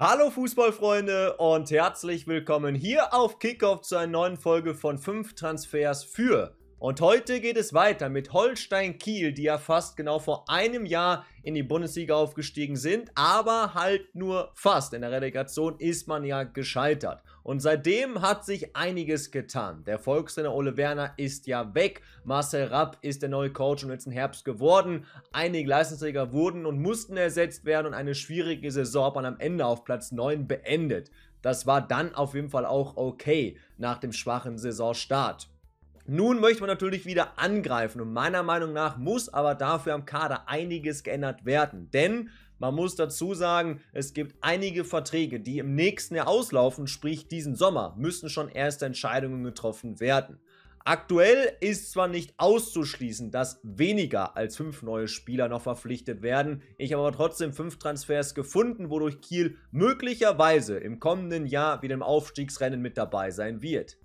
Hallo Fußballfreunde und herzlich willkommen hier auf Kickoff zu einer neuen Folge von 5 Transfers für. Und heute geht es weiter mit Holstein Kiel, die ja fast genau vor einem Jahr in die Bundesliga aufgestiegen sind, aber halt nur fast. In der Relegation ist man ja gescheitert. Und seitdem hat sich einiges getan. Der Volkstrainer Ole Werner ist ja weg. Marcel Rapp ist der neue Coach und jetzt im Herbst geworden. Einige Leistungsträger wurden und mussten ersetzt werden und eine schwierige Saison hat man am Ende auf Platz 9 beendet. Das war dann auf jeden Fall auch okay nach dem schwachen Saisonstart. Nun möchte man natürlich wieder angreifen und meiner Meinung nach muss aber dafür am Kader einiges geändert werden, denn man muss dazu sagen, es gibt einige Verträge, die im nächsten Jahr auslaufen, sprich diesen Sommer, müssen schon erste Entscheidungen getroffen werden. Aktuell ist zwar nicht auszuschließen, dass weniger als fünf neue Spieler noch verpflichtet werden, ich habe aber trotzdem fünf Transfers gefunden, wodurch Kiel möglicherweise im kommenden Jahr wieder im Aufstiegsrennen mit dabei sein wird.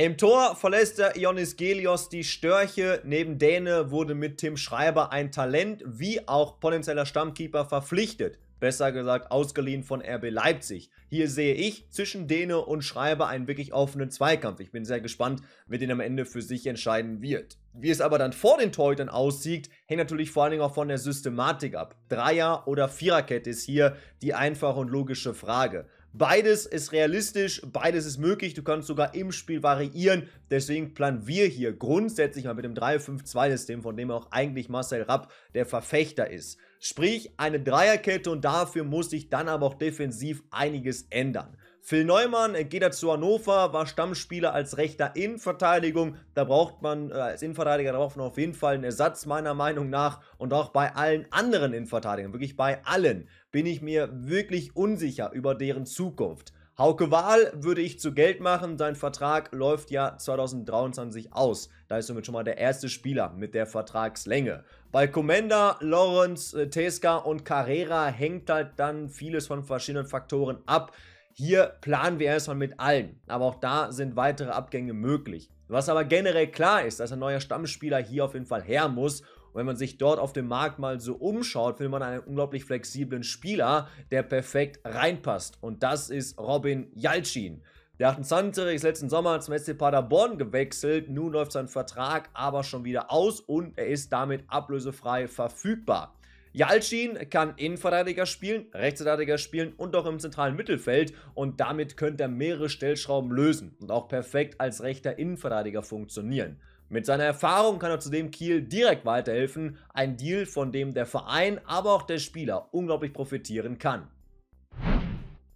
Im Tor verlässt der Ionis Gelios die Störche. Neben Däne wurde mit Tim Schreiber ein Talent wie auch potenzieller Stammkeeper verpflichtet. Besser gesagt, ausgeliehen von RB Leipzig. Hier sehe ich zwischen Däne und Schreiber einen wirklich offenen Zweikampf. Ich bin sehr gespannt, wer den am Ende für sich entscheiden wird. Wie es aber dann vor den Torhütern aussieht, hängt natürlich vor allen Dingen auch von der Systematik ab. Dreier- oder Viererkette ist hier die einfache und logische Frage. Beides ist realistisch, beides ist möglich. Du kannst sogar im Spiel variieren. Deswegen planen wir hier grundsätzlich mal mit dem 3-5-2-System, von dem auch eigentlich Marcel Rapp der Verfechter ist. Sprich, eine Dreierkette und dafür muss sich dann aber auch defensiv einiges ändern. Phil Neumann äh, geht er zu Hannover, war Stammspieler als rechter Innenverteidigung. Da braucht man äh, als Innenverteidiger da braucht man auf jeden Fall einen Ersatz, meiner Meinung nach. Und auch bei allen anderen Innenverteidigern, wirklich bei allen, bin ich mir wirklich unsicher über deren Zukunft. Hauke Wahl würde ich zu Geld machen. Sein Vertrag läuft ja 2023 aus. Da ist somit schon mal der erste Spieler mit der Vertragslänge. Bei Commander, Lorenz, äh, Teska und Carrera hängt halt dann vieles von verschiedenen Faktoren ab. Hier planen wir erstmal mit allen, aber auch da sind weitere Abgänge möglich. Was aber generell klar ist, dass ein neuer Stammspieler hier auf jeden Fall her muss und wenn man sich dort auf dem Markt mal so umschaut, findet man einen unglaublich flexiblen Spieler, der perfekt reinpasst. Und das ist Robin Jalcin. Der 28 ist letzten Sommer zum SC Paderborn gewechselt. Nun läuft sein Vertrag aber schon wieder aus und er ist damit ablösefrei verfügbar. Jalcin kann Innenverteidiger spielen, Rechtsverteidiger spielen und auch im zentralen Mittelfeld und damit könnte er mehrere Stellschrauben lösen und auch perfekt als rechter Innenverteidiger funktionieren. Mit seiner Erfahrung kann er zudem Kiel direkt weiterhelfen, ein Deal, von dem der Verein, aber auch der Spieler unglaublich profitieren kann.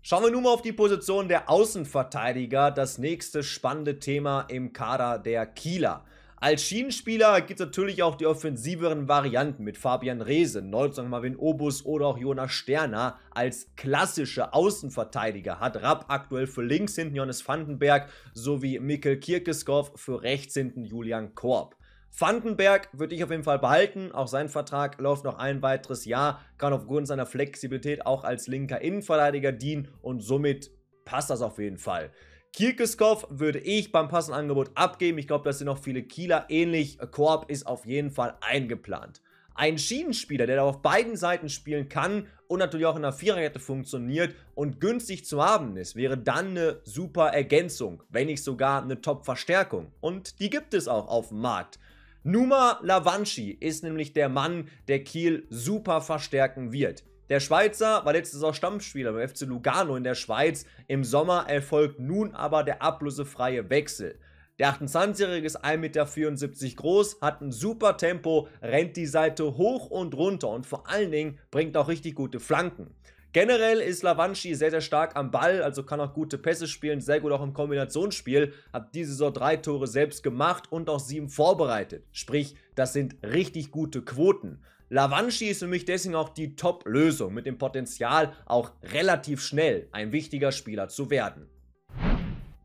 Schauen wir nun mal auf die Position der Außenverteidiger, das nächste spannende Thema im Kader der Kieler. Als Schienenspieler gibt es natürlich auch die offensiveren Varianten mit Fabian Reese, Neuzung Marvin Obus oder auch Jonas Sterner als klassische Außenverteidiger. Hat Rapp aktuell für links hinten Johannes Vandenberg sowie Mikkel Kirkeskov für rechts hinten Julian Korb. Vandenberg würde ich auf jeden Fall behalten. Auch sein Vertrag läuft noch ein weiteres Jahr, kann aufgrund seiner Flexibilität auch als linker Innenverteidiger dienen und somit passt das auf jeden Fall. Kirkeskov würde ich beim passenden Angebot abgeben. Ich glaube, dass sind noch viele Kieler ähnlich. Äh, Korb ist auf jeden Fall eingeplant. Ein Schienenspieler, der da auf beiden Seiten spielen kann und natürlich auch in einer Viererkette funktioniert und günstig zu haben ist, wäre dann eine super Ergänzung, wenn nicht sogar eine Top-Verstärkung. Und die gibt es auch auf dem Markt. Numa Lavanchi ist nämlich der Mann, der Kiel super verstärken wird. Der Schweizer war letztes Jahr Stammspieler beim FC Lugano in der Schweiz. Im Sommer erfolgt nun aber der ablösefreie Wechsel. Der 28-Jährige ist 1,74 Meter groß, hat ein super Tempo, rennt die Seite hoch und runter und vor allen Dingen bringt auch richtig gute Flanken. Generell ist Lavanschi sehr, sehr stark am Ball, also kann auch gute Pässe spielen, sehr gut auch im Kombinationsspiel. Hat diese Saison drei Tore selbst gemacht und auch sieben vorbereitet. Sprich, das sind richtig gute Quoten. Lavanchi ist für mich deswegen auch die Top-Lösung mit dem Potenzial, auch relativ schnell ein wichtiger Spieler zu werden.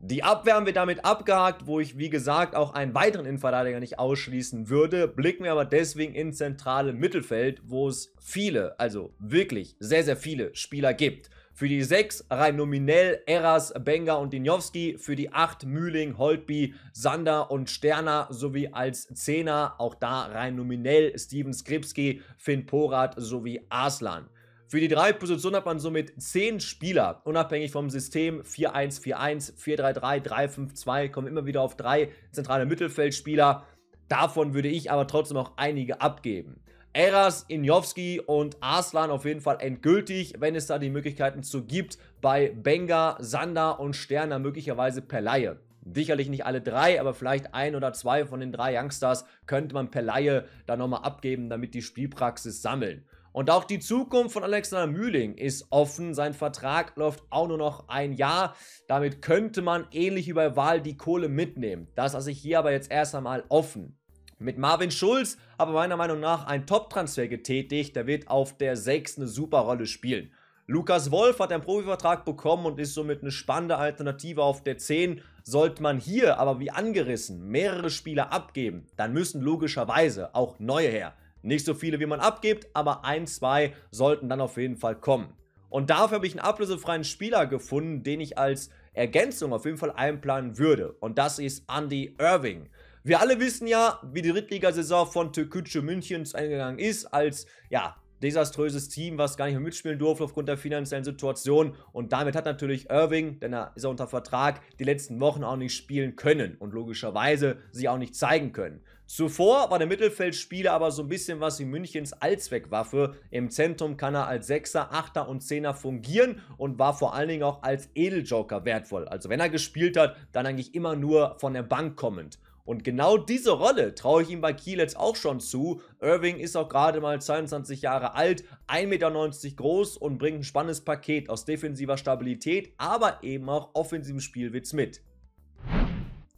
Die Abwehr haben wir damit abgehakt, wo ich wie gesagt auch einen weiteren Innenverteidiger nicht ausschließen würde. Blicken wir aber deswegen ins zentrale Mittelfeld, wo es viele, also wirklich sehr, sehr viele Spieler gibt. Für die 6 rein nominell Eras, Benga und Dinjowski. Für die 8 Mühling, Holtby, Sander und Sterner sowie als Zehner auch da rein nominell Steven Skripski, Finn Porat sowie Aslan. Für die 3 Positionen hat man somit 10 Spieler, unabhängig vom System 4-1-4-1, 4-3-3, 3-5-2, kommen immer wieder auf 3 zentrale Mittelfeldspieler. Davon würde ich aber trotzdem auch einige abgeben. Eras, Injowski und Arslan auf jeden Fall endgültig, wenn es da die Möglichkeiten zu gibt, bei Benga, Sander und Sterner möglicherweise per Laie. Sicherlich nicht alle drei, aber vielleicht ein oder zwei von den drei Youngstars könnte man per Laie dann nochmal abgeben, damit die Spielpraxis sammeln. Und auch die Zukunft von Alexander Mühling ist offen. Sein Vertrag läuft auch nur noch ein Jahr. Damit könnte man ähnlich wie bei Wahl die Kohle mitnehmen. Das lasse ich hier aber jetzt erst einmal offen mit Marvin Schulz, aber meiner Meinung nach ein Top-Transfer getätigt. Der wird auf der 6 eine super Rolle spielen. Lukas Wolf hat einen Profivertrag bekommen und ist somit eine spannende Alternative auf der 10. Sollte man hier aber wie angerissen mehrere Spieler abgeben, dann müssen logischerweise auch neue her. Nicht so viele, wie man abgibt, aber ein, zwei sollten dann auf jeden Fall kommen. Und dafür habe ich einen ablösefreien Spieler gefunden, den ich als Ergänzung auf jeden Fall einplanen würde. Und das ist Andy Irving. Wir alle wissen ja, wie die Drittligasaison von Türkütsche München eingegangen ist, als, ja, desaströses Team, was gar nicht mehr mitspielen durfte aufgrund der finanziellen Situation. Und damit hat natürlich Irving, denn er ist ja unter Vertrag, die letzten Wochen auch nicht spielen können und logischerweise sich auch nicht zeigen können. Zuvor war der Mittelfeldspieler aber so ein bisschen was wie Münchens Allzweckwaffe. Im Zentrum kann er als Sechser, Achter und Zehner fungieren und war vor allen Dingen auch als Edeljoker wertvoll. Also wenn er gespielt hat, dann eigentlich immer nur von der Bank kommend. Und genau diese Rolle traue ich ihm bei Kiel jetzt auch schon zu. Irving ist auch gerade mal 22 Jahre alt, 1,90 Meter groß und bringt ein spannendes Paket aus defensiver Stabilität, aber eben auch offensivem Spielwitz mit.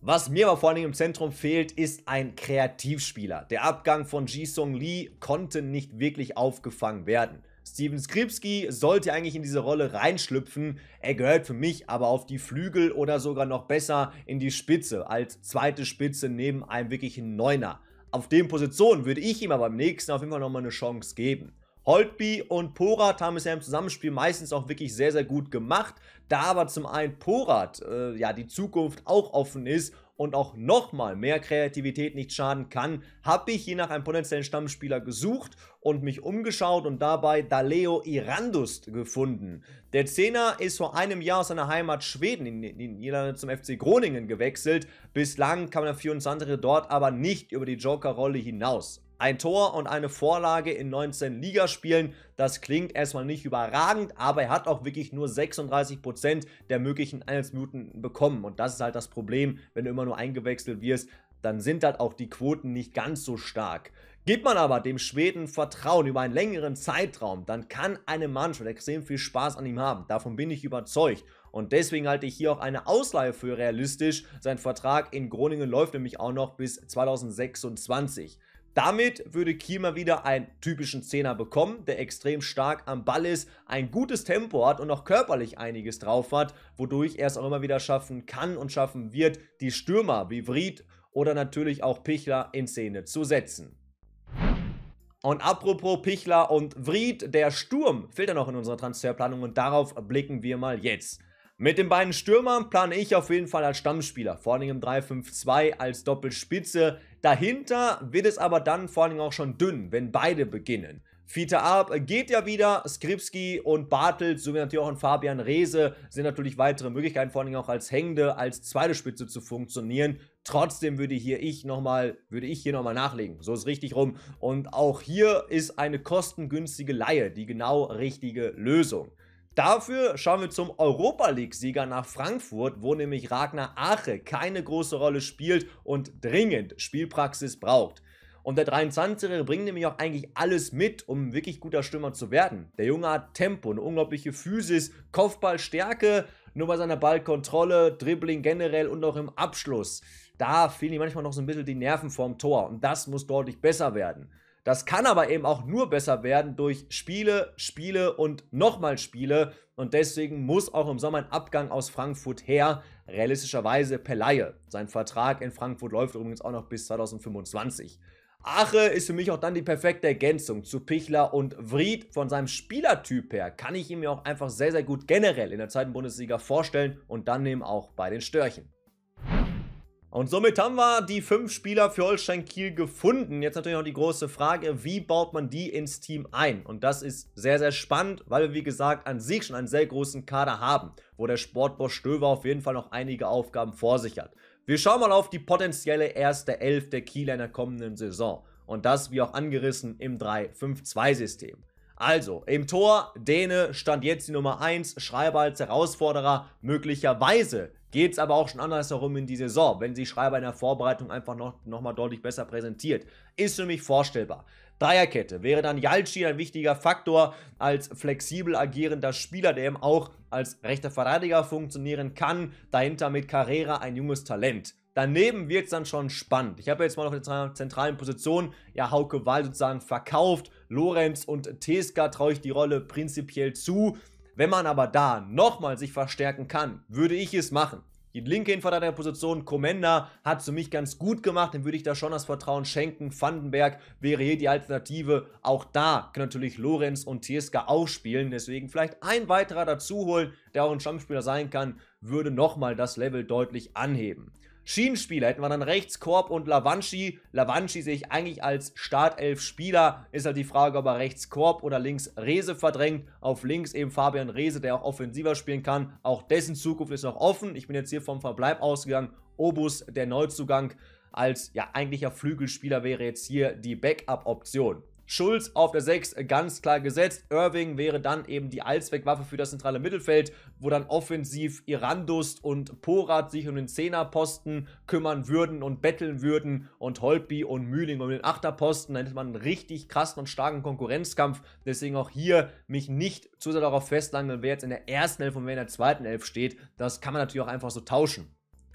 Was mir aber vor allem im Zentrum fehlt, ist ein Kreativspieler. Der Abgang von Ji Sung Lee konnte nicht wirklich aufgefangen werden. Steven Skripski sollte eigentlich in diese Rolle reinschlüpfen. Er gehört für mich aber auf die Flügel oder sogar noch besser in die Spitze, als zweite Spitze neben einem wirklichen Neuner. Auf den Positionen würde ich ihm aber beim nächsten auf jeden Fall nochmal eine Chance geben. Holtby und Porat haben es ja im Zusammenspiel meistens auch wirklich sehr, sehr gut gemacht. Da aber zum einen Porat äh, ja die Zukunft auch offen ist und auch nochmal mehr Kreativität nicht schaden kann, habe ich je nach einem potenziellen Stammspieler gesucht und mich umgeschaut und dabei Daleo Irandust gefunden. Der Zehner ist vor einem Jahr aus seiner Heimat Schweden in die Niederlande zum FC Groningen gewechselt. Bislang kam der 24. dort aber nicht über die Joker-Rolle hinaus ein Tor und eine Vorlage in 19 Ligaspielen. Das klingt erstmal nicht überragend, aber er hat auch wirklich nur 36% der möglichen Einsatzminuten bekommen. Und das ist halt das Problem, wenn du immer nur eingewechselt wirst, dann sind halt auch die Quoten nicht ganz so stark. Gibt man aber dem Schweden Vertrauen über einen längeren Zeitraum, dann kann eine Mannschaft extrem viel Spaß an ihm haben. Davon bin ich überzeugt. Und deswegen halte ich hier auch eine Ausleihe für realistisch. Sein Vertrag in Groningen läuft nämlich auch noch bis 2026. Damit würde Kiel mal wieder einen typischen Zehner bekommen, der extrem stark am Ball ist, ein gutes Tempo hat und auch körperlich einiges drauf hat, wodurch er es auch immer wieder schaffen kann und schaffen wird, die Stürmer wie Vried oder natürlich auch Pichler in Szene zu setzen. Und apropos Pichler und Vried, der Sturm fehlt ja noch in unserer Transferplanung und darauf blicken wir mal jetzt. Mit den beiden Stürmern plane ich auf jeden Fall als Stammspieler, vor allem im 3-5-2 als Doppelspitze. Dahinter wird es aber dann vor allem auch schon dünn, wenn beide beginnen. Fiete Arp geht ja wieder, Skripski und Bartels sowie natürlich auch ein Fabian Reese sind natürlich weitere Möglichkeiten, vor allem auch als Hängende, als zweite Spitze zu funktionieren. Trotzdem würde hier ich nochmal, würde ich hier nochmal nachlegen. So ist richtig rum. Und auch hier ist eine kostengünstige Laie die genau richtige Lösung. Dafür schauen wir zum Europa League-Sieger nach Frankfurt, wo nämlich Ragnar Ache keine große Rolle spielt und dringend Spielpraxis braucht. Und der 23 er bringt nämlich auch eigentlich alles mit, um wirklich guter Stürmer zu werden. Der Junge hat Tempo, eine unglaubliche Physis, Kopfballstärke, nur bei seiner Ballkontrolle, Dribbling generell und auch im Abschluss. Da fehlen ihm manchmal noch so ein bisschen die Nerven vorm Tor und das muss deutlich besser werden. Das kann aber eben auch nur besser werden durch Spiele, Spiele und nochmal Spiele. Und deswegen muss auch im Sommer ein Abgang aus Frankfurt her, realistischerweise per Laie. Sein Vertrag in Frankfurt läuft übrigens auch noch bis 2025. Ache ist für mich auch dann die perfekte Ergänzung zu Pichler und Vried. Von seinem Spielertyp her kann ich ihn mir auch einfach sehr, sehr gut generell in der zweiten Bundesliga vorstellen und dann eben auch bei den Störchen. Und somit haben wir die fünf Spieler für Holstein Kiel gefunden. Jetzt natürlich noch die große Frage, wie baut man die ins Team ein? Und das ist sehr, sehr spannend, weil wir, wie gesagt, an sich schon einen sehr großen Kader haben, wo der Sportboss Stöver auf jeden Fall noch einige Aufgaben vor sich hat. Wir schauen mal auf die potenzielle erste Elf der Kieler in der kommenden Saison. Und das, wie auch angerissen, im 3-5-2-System. Also, im Tor, Däne stand jetzt die Nummer 1, Schreiber als Herausforderer, möglicherweise geht es aber auch schon andersherum in die Saison, wenn sich Schreiber in der Vorbereitung einfach noch, noch mal deutlich besser präsentiert. Ist für mich vorstellbar. Dreierkette wäre dann Jalci ein wichtiger Faktor als flexibel agierender Spieler, der eben auch als rechter Verteidiger funktionieren kann. Dahinter mit Carrera ein junges Talent. Daneben wird es dann schon spannend. Ich habe jetzt mal noch in der zentralen Position ja Hauke Wahl sozusagen verkauft. Lorenz und Teska traue ich die Rolle prinzipiell zu. Wenn man aber da nochmal sich verstärken kann, würde ich es machen. Die linke Infanterieposition, Komenda, hat es für mich ganz gut gemacht, dem würde ich da schon das Vertrauen schenken. Vandenberg wäre hier die Alternative. Auch da können natürlich Lorenz und Tieska aufspielen. Deswegen vielleicht ein weiterer dazu holen, der auch ein Stammspieler sein kann, würde nochmal das Level deutlich anheben. Schienenspieler hätten wir dann rechts Korb und Lavanchi. Lavanchi sehe ich eigentlich als Startelf-Spieler. Ist halt die Frage, ob er rechts Korb oder links Rese verdrängt. Auf links eben Fabian Rese, der auch offensiver spielen kann. Auch dessen Zukunft ist noch offen. Ich bin jetzt hier vom Verbleib ausgegangen. Obus, der Neuzugang, als ja eigentlicher Flügelspieler wäre jetzt hier die Backup-Option. Schulz auf der 6 äh, ganz klar gesetzt. Irving wäre dann eben die Allzweckwaffe für das zentrale Mittelfeld, wo dann offensiv Irandust und Porat sich um den Zehnerposten kümmern würden und betteln würden und Holpi und Mühling um den Achterposten. Dann hätte man einen richtig krassen und starken Konkurrenzkampf. Deswegen auch hier mich nicht zu sehr darauf festlangen, wer jetzt in der ersten Elf und wer in der zweiten Elf steht. Das kann man natürlich auch einfach so tauschen.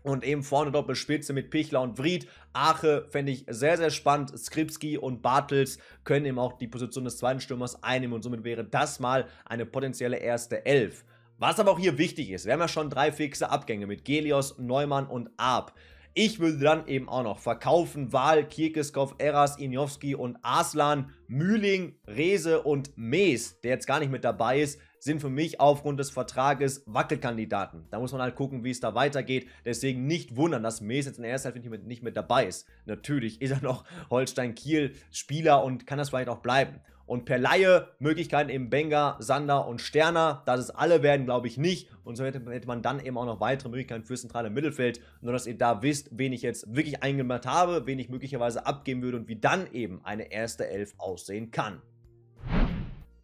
Und eben vorne Doppelspitze mit Pichler und Vried. Ache fände ich sehr, sehr spannend. Skripski und Bartels können eben auch die Position des zweiten Stürmers einnehmen und somit wäre das mal eine potenzielle erste Elf. Was aber auch hier wichtig ist, wir haben ja schon drei fixe Abgänge mit Gelios, Neumann und Arp. Ich würde dann eben auch noch verkaufen Wahl, Kirkeskow, Eras, Injowski und Aslan, Mühling, Rese und Mees, der jetzt gar nicht mit dabei ist, sind für mich aufgrund des Vertrages Wackelkandidaten. Da muss man halt gucken, wie es da weitergeht. Deswegen nicht wundern, dass Mees jetzt in der ersten Hälfte nicht mit, nicht mit dabei ist. Natürlich ist er noch Holstein-Kiel-Spieler und kann das vielleicht auch bleiben. Und per Laie Möglichkeiten eben Benga, Sander und Sterner. Das ist alle werden, glaube ich, nicht. Und so hätte, hätte, man dann eben auch noch weitere Möglichkeiten fürs zentrale Mittelfeld. Nur, dass ihr da wisst, wen ich jetzt wirklich eingemacht habe, wen ich möglicherweise abgeben würde und wie dann eben eine erste Elf aussehen kann.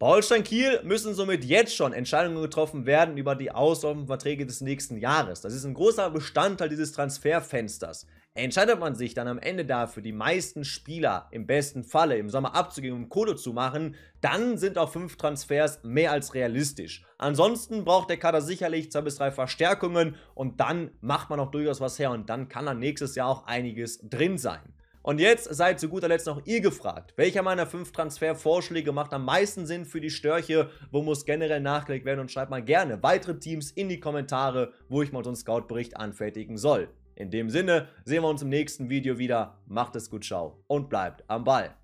Bei Holstein Kiel müssen somit jetzt schon Entscheidungen getroffen werden über die auslaufenden Verträge des nächsten Jahres. Das ist ein großer Bestandteil dieses Transferfensters. Entscheidet man sich dann am Ende dafür, die meisten Spieler im besten Falle im Sommer abzugeben, um Kohle zu machen, dann sind auch fünf Transfers mehr als realistisch. Ansonsten braucht der Kader sicherlich zwei bis drei Verstärkungen und dann macht man auch durchaus was her und dann kann dann nächstes Jahr auch einiges drin sein. Und jetzt seid zu guter Letzt noch ihr gefragt, welcher meiner fünf Transfervorschläge macht am meisten Sinn für die Störche, wo muss generell nachgelegt werden und schreibt mal gerne weitere Teams in die Kommentare, wo ich mal so einen Scout-Bericht anfertigen soll. In dem Sinne sehen wir uns im nächsten Video wieder. Macht es gut, ciao und bleibt am Ball.